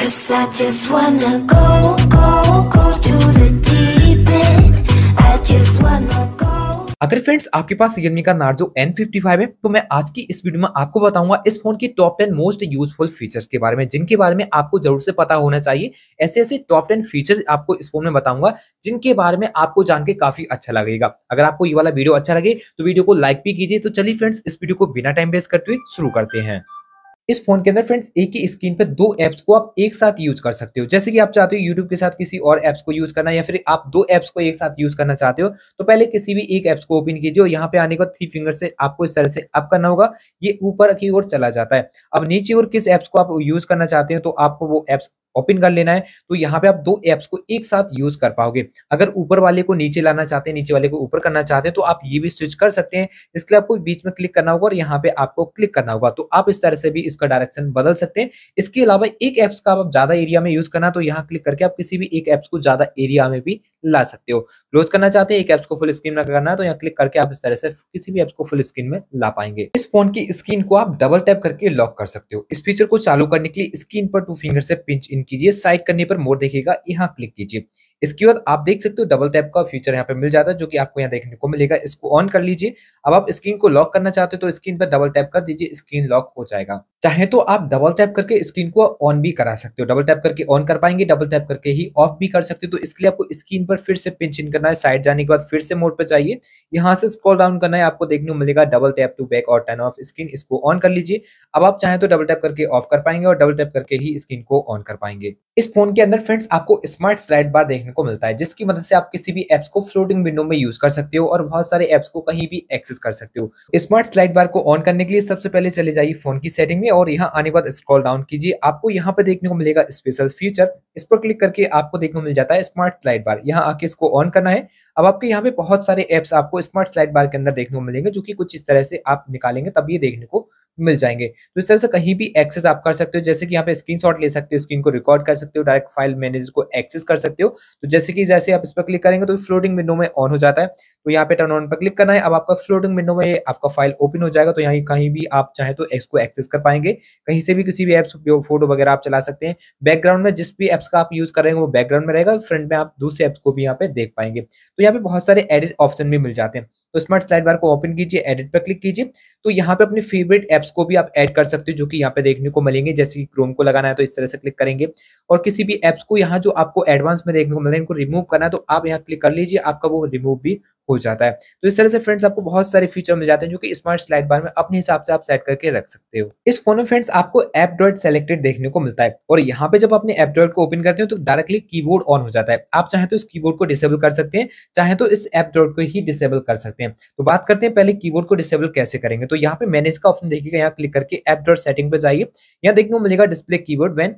Cause I just wanna go, go, go to the deep end I just wanna go अगर friends आपके पास Realme का Narzo N55 है तो मैं आज की इस वीडियो में आपको बताऊंगा इस फोन की टॉप 10 मोस्ट यूजफुल फीचर्स के बारे में जिनके बारे में आपको जरूर से पता होना चाहिए ऐसे ऐसे टॉप 10 फीचर्स आपको इस फोन में बताऊंगा जिनके बारे में आपको जान के काफी अच्छा लगेगा अगर आपको ये वाला वीडियो अच्छा लगे तो वीडियो को लाइक भी कीजिए तो चलिए फ्रेंड्स इस वीडियो को बिना टाइम वेस्ट करते हुए शुरू करते हैं इस फोन के अंदर फ्रेंड्स एक ही स्क्रीन पर दो एप्स को आप एक साथ यूज कर सकते हो जैसे कि आप चाहते हो यूट्यूब के साथ किसी और एप्स को यूज करना या फिर आप दो एप्स को एक साथ यूज करना चाहते हो तो पहले किसी भी एक एप्स को ओपन कीजिए और यहाँ पे आने का थ्री फिंगर से आपको इस तरह से अप करना होगा ये ऊपर की ओर चला जाता है अब नीचे और किस एप्स को आप यूज करना चाहते हो तो आपको वो एप्स ओपन कर लेना है तो यहाँ पे आप दो एप्स को एक साथ यूज कर पाओगे अगर ऊपर वाले को नीचे लाना चाहते हैं नीचे वाले को ऊपर करना चाहते हैं तो आप ये भी स्विच कर सकते हैं इसके लिए आपको बीच में क्लिक करना होगा और यहाँ पे आपको क्लिक करना होगा तो आप इस तरह से भी इसका डायरेक्शन बदल सकते हैं इसके अलावा एक एप्स का आप ज्यादा एरिया में यूज करना तो यहाँ क्लिक करके आप किसी भी एक एप्स को ज्यादा एरिया में भी ला सकते हो क्लोज करना चाहते हैं एक एप्स को फुल स्क्रीन में करना है तो यहाँ क्लिक करके आप इस तरह से किसी भी एप्स को फुल स्क्रीन में ला पाएंगे इस फोन की स्क्रीन को आप डबल टैप करके लॉक कर सकते हो इस फीचर को चालू करने के लिए स्क्रीन पर टू फिंगर से पिंच इन कीजिए साइक करने पर मोर देखिएगा यहाँ क्लिक कीजिए इसके बाद आप देख सकते हो डबल टैप का फीचर यहाँ पे मिल जाता है जो कि आपको यहाँ देखने को मिलेगा इसको ऑन कर लीजिए अब आप स्क्रीन को लॉक करना चाहते हो तो स्क्रीन पर डबल टैप कर दीजिए स्क्रीन लॉक हो जाएगा चाहे तो आप डबल टैप करके स्क्रीन को ऑन भी करा सकते हो डबल टैप करके ऑन कर पाएंगे डबल टैप करके ही ऑफ भी कर सकते हो तो इसके लिए आपको स्क्रीन पर फिर से पिंच इन करना है साइड जाने के बाद फिर से मोड पर चाहिए यहाँ से स्क्रॉल डाउन करना है आपको देखने को मिलेगा डबल टैप टू बैक और टर्न ऑफ स्क्रीन इसको ऑन कर लीजिए अब आप चाहे तो डबल टैप करके ऑफ कर पाएंगे और डबल टैप करके ही स्क्रीन को ऑन कर पाएंगे इस फोन के अंदर फ्रेंड्स आपको स्मार्ट स्लाइड बार देखने देखने को मिलता है जिसकी मदद से आप किसी भी एप्स को फ्लोटिंग विंडो में यूज कर सकते हो और बहुत सारे एप्स को कहीं भी एक्सेस कर सकते हो स्मार्ट स्लाइड बार को ऑन करने के लिए सबसे पहले चले जाइए फोन की सेटिंग में और यहाँ आने के बाद स्क्रॉल डाउन कीजिए आपको यहाँ पे देखने को मिलेगा स्पेशल फ्यूचर इस पर क्लिक करके आपको देखने को मिल जाता है स्मार्ट स्लाइड बार यहाँ आके इसको ऑन करना है अब आपके यहाँ पे बहुत सारे एप्स आपको स्मार्ट स्लाइड बार के अंदर देखने को मिलेंगे जो कि कुछ इस तरह से आप निकालेंगे तब ये देखने को मिल जाएंगे तो इस तरह से कहीं भी एक्सेस आप कर सकते हो जैसे कि यहाँ पे स्क्रीन ले सकते हो स्क्रीन को रिकॉर्ड कर सकते हो डायरेक्ट फाइल मैनेजर को एक्सेस कर सकते हो तो जैसे कि जैसे आप इस पर क्लिक करेंगे तो फ्लोटिंग विंडो में ऑन हो जाता है तो यहाँ पे टर्न ऑन पर क्लिक करना है अब आपका फ्लोटिंग विंडो में आपका फाइल ओपन हो जाएगा तो यहाँ कहीं भी आप चाहे तो एक्स को एक्सेस कर पाएंगे कहीं से भी किसी भी एप्स फोटो वगैरह आप चला सकते हैं बैकग्राउंड में जिस भी एप्स का आप यूज करेंगे वो बैकग्राउंड में रहेगा फ्रंट में आप दूसरे ऐप्स को भी यहाँ पे देख पाएंगे तो यहाँ पे बहुत सारे एडिट ऑप्शन भी मिल जाते हैं तो स्मार्ट स्लाइड बार को ओपन कीजिए एडिट पर क्लिक कीजिए तो यहाँ पे अपने फेवरेट एप्स को भी आप ऐड कर सकते हो जो कि यहाँ पे देखने को मिलेंगे जैसे कि क्रोम को लगाना है तो इस तरह से क्लिक करेंगे और किसी भी एप्स को यहाँ जो आपको एडवांस में देखने को मिलेगा इनको रिमूव करना है तो आप यहाँ क्लिक कर लीजिए आपका वो रिमूव भी हो जाता है तो इस तरह से फ्रेंड्स आपको बहुत सारे फीचर मिल जाते हैं जो कि स्मार्ट स्लाइड बार में अपने हिसाब से आप सेट करके रख सकते हो इस फोन में फ्रेंड्स आपको एप डॉट सेलेक्टेड देखने को मिलता है और यहाँ पे जब अपने एप डॉट को ओपन करते हो तो डायरेक्टली कीबोर्ड ऑन हो जाता है आप चाहे तो इस कीबोर्ड को डिसेबल कर सकते हैं चाहे तो इस एप डॉट को ही डिसेबल कर सकते हैं तो बात करते हैं पहले कीबोर्ड को डिसेबल कैसे करेंगे तो यहाँ पे मैनेज का ऑप्शन देखिएगा यहाँ क्लिक करके एप डॉट सेटिंग पे जाइए यहाँ देखने को मिलेगा display keyboard when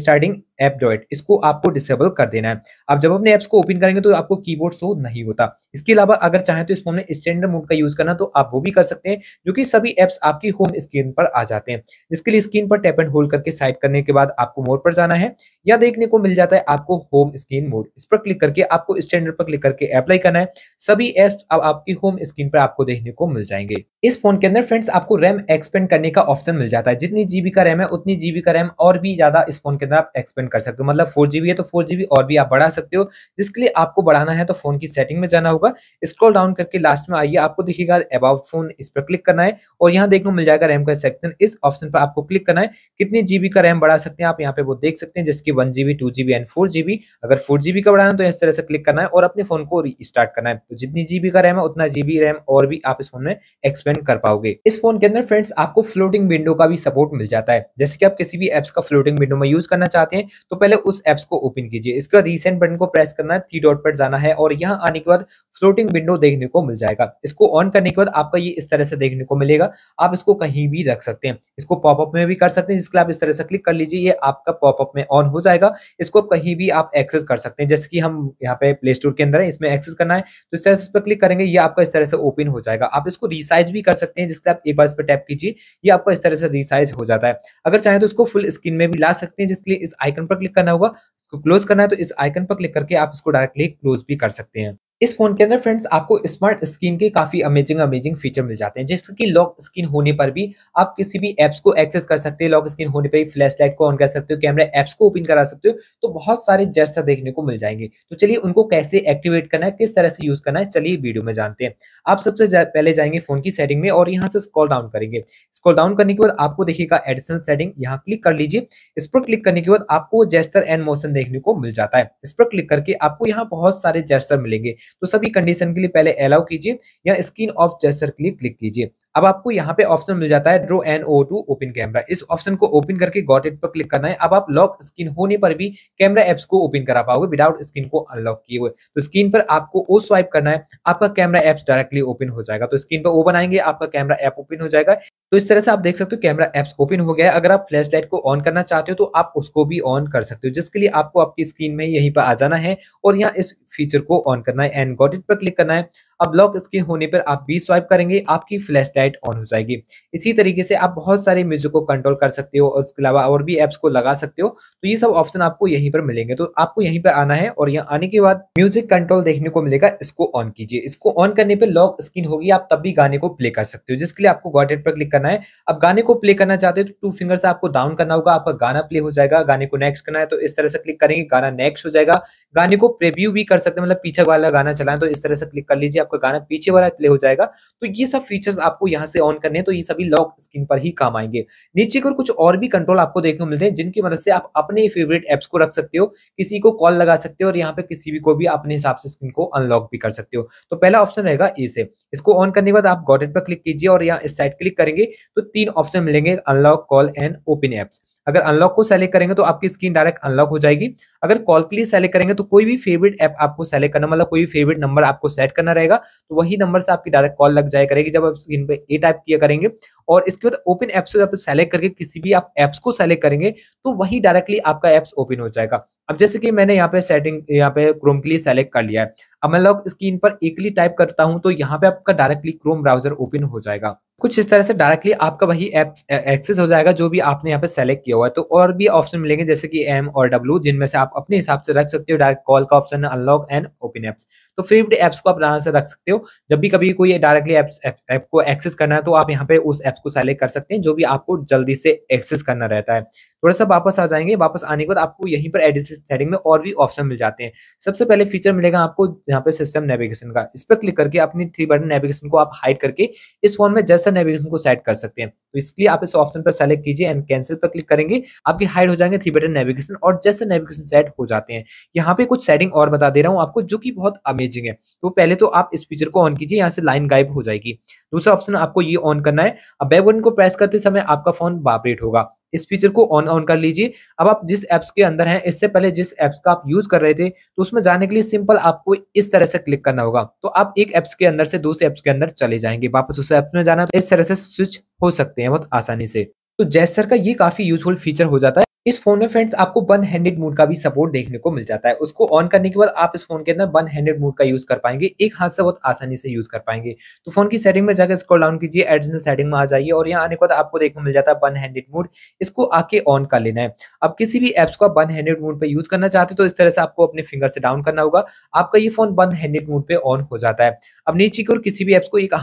starting app dot इसको आपको डिसेबल कर देना है अब जब अपने एप्स को ओपन करेंगे तो आपको कीबोर्ड शो नहीं होता इसके अलावा अगर चाहें तो इस फोन में स्टैंडर्ड मोड का यूज करना तो आप वो भी कर सकते हैं जो कि सभी एप्स आपकी होम स्क्रीन पर आ जाते हैं इसके लिए स्क्रीन पर टैप एंड होल्ड करके साइड करने के बाद आपको मोड पर जाना है या देखने को मिल जाता है आपको होम स्क्रीन मोड इस पर क्लिक करके आपको स्टैंडर्ड पर क्लिक करके अप्लाई करना है सभी एप्स अब आपकी होम स्क्रीन पर आपको देखने को मिल जाएंगे इस फोन के अंदर फ्रेंड्स आपको रैम एक्सपेंड करने का ऑप्शन मिल जाता है जितनी जीबी का रैम है उतनी जीबी का रैम और भी ज्यादा इस फोन के अंदर आप एक्सपेंड कर सकते हो मतलब फोर जीबी है तो फोर जीबी और भी आप बढ़ा सकते हो जिसके लिए आपको बढ़ाना है तो फोन की सेटिंग में जाना होगा स्क्रॉल डाउन करके लास्ट में आइए आपको दिखेगा अबाउ फोन इस पर क्लिक करना है और यहाँ देखने मिल जाएगा रैम का सेक्शन इस ऑप्शन पर आपको क्लिक करना है कितनी जीबी का रैम बढ़ा सकते हैं आप यहाँ पे वो देख सकते हैं जिसकी one GB two GB and four GB अगर फोर जीबी का बढ़ाना तो इस तरह से क्लिक करना है और अपने फोन को स्टार्ट करना है तो जितनी जीबी का रैम है उतना जीबी रैम और भी आप इस फोन में एक्सपेंड कर पाओगे इस फोन के अंदर फ्रेंड्स आपको फ्लोटिंग विंडो का भी सपोर्ट मिल जाता है जैसे कि आप किसी भी एप्स का फ्लोटिंग विंडो में यूज करना चाहते हैं तो पहले उस एप्स को ओपन कीजिए इसके बाद रिसेंट बटन को प्रेस करना है थ्री डॉट पर जाना है और यहाँ आने के बाद फ्लोटिंग विंडो देखने को मिल जाएगा इसको ऑन करने के बाद आपका ये इस तरह से देखने को मिलेगा आप इसको कहीं भी रख सकते हैं इसको पॉपअप में भी कर सकते हैं जिसके आप इस तरह से क्लिक कर लीजिए ये आपका पॉपअप में ऑन हो जाएगा इसको कहीं भी आप एक्सेस कर सकते हैं जैसे कि हम यहाँ पे प्ले स्टोर के अंदर है इसमें एक्सेस करना है तो इस तरह से इस पर क्लिक करेंगे ये आपका इस तरह से ओपन हो जाएगा आप इसको रिसाइज भी कर सकते हैं जिसके आप एक बार इस पर टैप कीजिए ये आपका इस तरह से रिसाइज हो जाता है अगर चाहे तो इसको फुल स्क्रीन में भी ला सकते हैं जिसके लिए इस आइकन बटन पर क्लिक करना होगा क्लोज करना है तो इस आइकन पर क्लिक करके आप इसको डायरेक्टली क्लोज भी कर सकते हैं इस फोन के अंदर फ्रेंड्स आपको स्मार्ट स्क्रीन के काफी अमेजिंग अमेजिंग फीचर मिल जाते हैं जैसे कि लॉक स्क्रीन होने पर भी आप किसी भी एप्स को एक्सेस कर सकते हैं लॉक स्क्रीन होने पर भी फ्लैश लाइट को ऑन कर सकते हो कैमरा एप्स को ओपन करा सकते हो तो बहुत सारे जैसा देखने को मिल जाएंगे तो चलिए उनको कैसे एक्टिवेट करना है किस तरह से यूज करना है चलिए वीडियो में जानते हैं आप सबसे पहले जाएंगे फोन की सेटिंग में और यहाँ से स्कॉल डाउन करेंगे स्कॉल डाउन करने के बाद आपको देखिएगा एडिशनल सेटिंग यहाँ क्लिक कर लीजिए इस पर क्लिक करने के बाद आपको जेस्टर एंड मोशन देखने को मिल जाता है इस पर क्लिक करके आपको यहाँ बहुत सारे जेस्टर मिलेंगे तो सभी कंडीशन के लिए पहले अलाउ कीजिए या स्क्रीन ऑफ जेस्टर के लिए क्लिक कीजिए अब आपको यहाँ पे ऑप्शन मिल जाता है draw an O to open camera इस ऑप्शन को ओपन करके गॉट इट पर क्लिक करना है अब आप लॉक स्क्रीन होने पर भी कैमरा एप्स को ओपन करा पाओगे विदाउट स्क्रीन को अनलॉक किए हुए तो स्क्रीन पर आपको ओ स्वाइप करना है आपका कैमरा एप्स डायरेक्टली ओपन हो जाएगा तो स्क्रीन पर ओ बनाएंगे आपका कैमरा ऐप ओपन हो जाएगा तो इस तरह से आप देख सकते हो कैमरा एप्स ओपन हो गया है अगर आप फ्लैश लाइट को ऑन करना चाहते हो तो आप उसको भी ऑन कर सकते हो जिसके लिए आपको आपकी स्क्रीन में यहीं पर आ जाना है और यहाँ इस फीचर को ऑन करना है एंड गॉट इट पर क्लिक करना है अब लॉक स्क्रीन होने पर आप भी स्वाइप करेंगे आपकी फ्लैश लाइट ऑन हो जाएगी इसी तरीके से आप बहुत सारे म्यूजिक को कंट्रोल कर सकते हो और उसके अलावा और भी एप्स को लगा सकते हो तो ये सब ऑप्शन आपको यहीं पर मिलेंगे तो आपको यहीं पर आना है और यहाँ आने के बाद म्यूजिक कंट्रोल देखने को मिलेगा इसको ऑन कीजिए इसको ऑन करने पर लॉक स्क्रीन होगी आप तब भी गाने को प्ले कर सकते हो जिसके लिए आपको गॉट इट पर क्लिक करना है अब गाने को प्ले करना चाहते हो तो टू फिंगर से आपको डाउन करना होगा आपका गाना प्ले हो जाएगा गाने को नेक्स्ट करना है तो इस तरह से क्लिक करेंगे गाना नेक्स्ट हो जाएगा गाने को प्रेव्यू भी कर सकते हैं मतलब पीछे वाला गाना चलाएं तो इस तरह से क्लिक कर लीजिए आपका गाना पीछे वाला प्ले हो जाएगा तो ये सब फीचर्स आपको यहाँ से ऑन करने हैं तो ये सभी लॉक स्क्रीन पर ही काम आएंगे नीचे की ओर कुछ और भी कंट्रोल आपको देखने को मिलते हैं जिनकी मदद से आप अपने फेवरेट एप्स को रख सकते हो किसी को कॉल लगा सकते हो और यहाँ पे किसी भी को भी अपने हिसाब से स्क्रीन को अनलॉक भी कर सकते हो तो पहला ऑप्शन रहेगा ए से इसको ऑन करने के बाद आप गॉडेट पर क्लिक कीजिए और यहाँ इस साइड क्लिक करेंगे तो तीन ऑप्शन मिलेंगे unlock call and open apps अगर अनलॉक को सेलेक्ट करेंगे तो आपकी स्क्रीन डायरेक्ट अनलॉक हो जाएगी अगर कॉल के लिए सेलेक्ट करेंगे तो कोई भी फेवरेट ऐप आपको सेलेक्ट करना मतलब कोई भी फेवरेट नंबर आपको सेट करना रहेगा तो वही नंबर से आपकी डायरेक्ट कॉल लग जाए करेगी जब आप स्क्रीन पे ए टाइप किया करेंगे और इसके बाद ओपन ऐप से आप सेलेक्ट करके किसी भी आप एप्स को सेलेक्ट करेंगे तो वही डायरेक्टली आपका ऐप्स ओपन हो जाएगा अब जैसे कि मैंने यहाँ पे सेटिंग यहाँ पे क्रोम के लिए सेलेक्ट कर लिया है अब मैं लॉक स्क्रीन पर एकली टाइप करता हूँ तो यहाँ पे आपका डायरेक्टली क्रोम ब्राउजर ओपन हो जाएगा कुछ इस तरह से डायरेक्टली आपका वही ऐप एक्सेस हो जाएगा जो भी आपने यहाँ पे सेलेक्ट किया हुआ है तो और भी ऑप्शन मिलेंगे जैसे कि एम और डब्ल्यू जिनमें से आप अपने हिसाब से रख सकते हो डायरेक्ट कॉल का option unlock and open apps तो फेवरेट एप्स को आप यहाँ से रख सकते हो जब भी कभी कोई डायरेक्टली ऐप को एक्सेस करना है तो आप यहाँ पे उस ऐप को सेलेक्ट कर सकते हैं जो भी आपको जल्दी से एक्सेस करना रहता है थोड़ा सा वापस आ जाएंगे वापस आने के बाद आपको यहीं पर एडिशनल सेटिंग में और भी ऑप्शन मिल जाते हैं सबसे पहले फीचर मिलेगा आपको यहाँ पे सिस्टम नेविगेशन का इस पर क्लिक करके अपनी थ्री बटन नेविगेशन को आप हाइड करके इस फोन में जैसा नेविगेशन को सेट कर सकते हैं तो इसलिए आप इस ऑप्शन पर सेलेक्ट कीजिए एंड कैंसिल पर क्लिक करेंगे आपके हाइड हो जाएंगे थ्री बटन नेविगेशन और जैसे नेविगेशन सेट हो जाते हैं यहाँ पे कुछ सेटिंग और बता दे रहा हूँ आपको जो की बहुत अमेजिंग है तो पहले तो आप इस फीचर को ऑन कीजिए यहाँ से लाइन गायब हो जाएगी दूसरा ऑप्शन आपको ये ऑन करना है अब बैक बटन को प्रेस करते समय आपका फोन वाइब्रेट होगा इस फीचर को ऑन ऑन कर लीजिए अब आप जिस एप्स के अंदर हैं इससे पहले जिस एप्स का आप यूज कर रहे थे तो उसमें जाने के लिए सिंपल आपको इस तरह से क्लिक करना होगा तो आप एक एप्स के अंदर से दूसरे एप्स के अंदर चले जाएंगे वापस उस एप्स में जाना तो इस तरह से स्विच हो सकते हैं बहुत आसानी से तो जैसर का ये काफी यूजफुल फीचर हो जाता है इस फोन में फ्रेंड्स आपको वन हैंडेड मोड का भी सपोर्ट देखने को मिल जाता है उसको ऑन करने के बाद आप इस फोन के अंदर वन हैंडेड मोड का यूज कर पाएंगे एक हाथ से बहुत आसानी से यूज कर पाएंगे तो फोन की सेटिंग में जाकर स्क्रॉल डाउन कीजिए एडिशनल सेटिंग में आ जाइए और यहाँ आने के बाद आपको देखने को मिल जाता है वन हैंडेड मोड इसको आके ऑन कर लेना है आप किसी भी एप्स को वन हैंडेड मोड पर यूज करना चाहते तो इस तरह से आपको अपने फिंगर से डाउन करना होगा आपका ये फोन वन हैंडेड मोड पर ऑन हो जाता है अब नीचे की ओर किसी भी एप्स को एक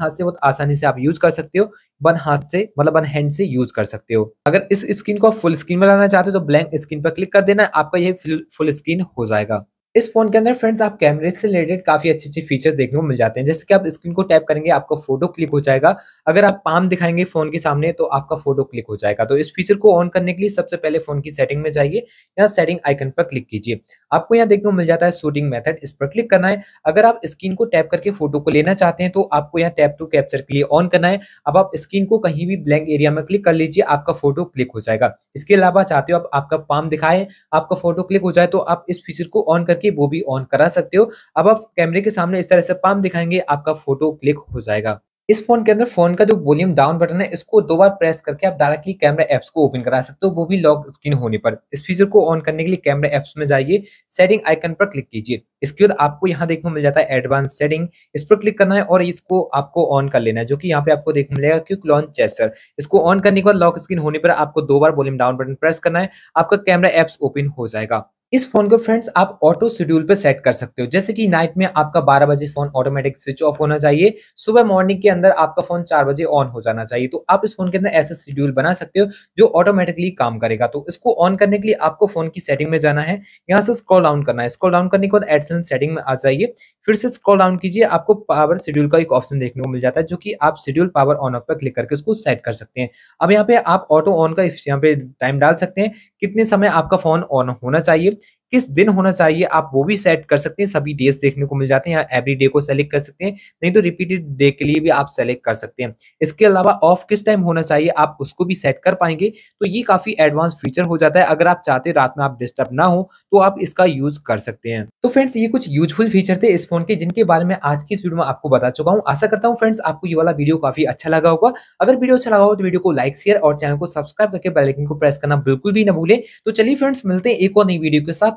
हाथ से बहुत आसानी से आप यूज कर सकते हो वन हाथ से मतलब वन हैंड से यूज कर सकते हो अगर इस स्क्रीन को फुल स्क्रीन में लाना चाहते हो तो ब्लैंक स्क्रीन पर क्लिक कर देना आपका ये फुल स्क्रीन हो जाएगा इस फोन के अंदर फ्रेंड्स आप कैमरे से रिलेटेड काफी अच्छे अच्छे फीचर्स देखने को मिल जाते हैं जैसे कि आप स्क्रीन को टैप करेंगे आपका फोटो क्लिक हो जाएगा अगर आप पाम दिखाएंगे फोन के सामने तो आपका फोटो क्लिक हो जाएगा तो इस फीचर को ऑन करने के लिए सबसे पहले फोन की सेटिंग में जाइए या सेटिंग आइकन पर क्लिक कीजिए आपको यहाँ देखने को मिल जाता है शूटिंग मेथड इस पर क्लिक करना है अगर आप स्क्रीन को टैप करके फोटो को लेना चाहते हैं तो आपको यहाँ टैप टू कैप्चर के लिए ऑन करना है अब आप स्क्रीन को कहीं भी ब्लैंक एरिया में क्लिक कर लीजिए आपका फोटो क्लिक हो जाएगा इसके अलावा चाहते हो आप आपका पाम दिखाए आपका फोटो क्लिक हो जाए तो आप इस फीचर को ऑन कर सके वो भी ऑन करा सकते हो अब आप कैमरे के सामने इस तरह से पाम दिखाएंगे आपका फोटो क्लिक हो जाएगा इस फोन के अंदर फोन का जो वॉल्यूम डाउन बटन है इसको दो बार प्रेस करके आप डायरेक्टली कैमरा एप्स को ओपन करा सकते हो वो भी लॉक स्क्रीन होने पर इस फीचर को ऑन करने के लिए कैमरा एप्स में जाइए सेटिंग आइकन पर क्लिक कीजिए इसके बाद आपको यहाँ देखने मिल जाता है एडवांस सेटिंग इस पर क्लिक करना है और इसको आपको ऑन कर लेना है जो कि यहाँ पे आपको देखने मिलेगा क्विक लॉन्च चेस्टर इसको ऑन करने के बाद लॉक स्क्रीन होने पर आपको दो बार वॉल्यूम डाउन बटन प्रेस करना है आपका कैमरा एप्स ओपन हो जाएगा इस फोन को फ्रेंड्स आप ऑटो शेड्यूल पे सेट कर सकते हो जैसे कि नाइट में आपका 12 बजे फोन ऑटोमेटिक स्विच ऑफ होना चाहिए सुबह मॉर्निंग के अंदर आपका फोन 4 बजे ऑन हो जाना चाहिए तो आप इस फोन के अंदर ऐसा शेड्यूल बना सकते हो जो ऑटोमेटिकली काम करेगा तो इसको ऑन करने के लिए आपको फोन की सेटिंग में जाना है यहाँ से स्क्रॉल डाउन करना है स्क्रॉल डाउन करने के बाद एडसन सेटिंग में आ जाइए फिर से स्क्रॉल डाउन कीजिए आपको पावर शेड्यूल का एक ऑप्शन देखने को मिल जाता है जो कि आप शेड्यूल पावर ऑन ऑफ पर क्लिक करके उसको सेट कर सकते हैं अब यहाँ पे आप ऑटो ऑन का यहाँ पे टाइम डाल सकते हैं कितने समय आपका फोन ऑन होना चाहिए किस दिन होना चाहिए आप वो भी सेट कर सकते हैं सभी डेज देखने को मिल जाते हैं एवरी डे को सेलेक्ट कर सकते हैं नहीं तो रिपीटेड डे के लिए भी आप सेलेक्ट कर सकते हैं इसके अलावा ऑफ किस टाइम होना चाहिए आप उसको भी सेट कर पाएंगे तो ये काफी एडवांस फीचर हो जाता है अगर आप चाहते रात में आप डिस्टर्ब ना हो तो आप इसका यूज कर सकते हैं तो फ्रेंड्स ये कुछ यूजफुल फीचर थे इस फोन के जिनके बारे में आज की इस वीडियो में आपको बता चुका हूँ आशा करता हूँ फ्रेंड्स आपको ये वाला वीडियो काफी अच्छा लगा होगा अगर वीडियो अच्छा लगा हो तो वीडियो को लाइक शेयर और चैनल को सब्सक्राइब करके बेलाइकन को प्रेस करना बिल्कुल भी ना भूले तो चलिए फ्रेंड्स मिलते हैं एक और नई वीडियो के साथ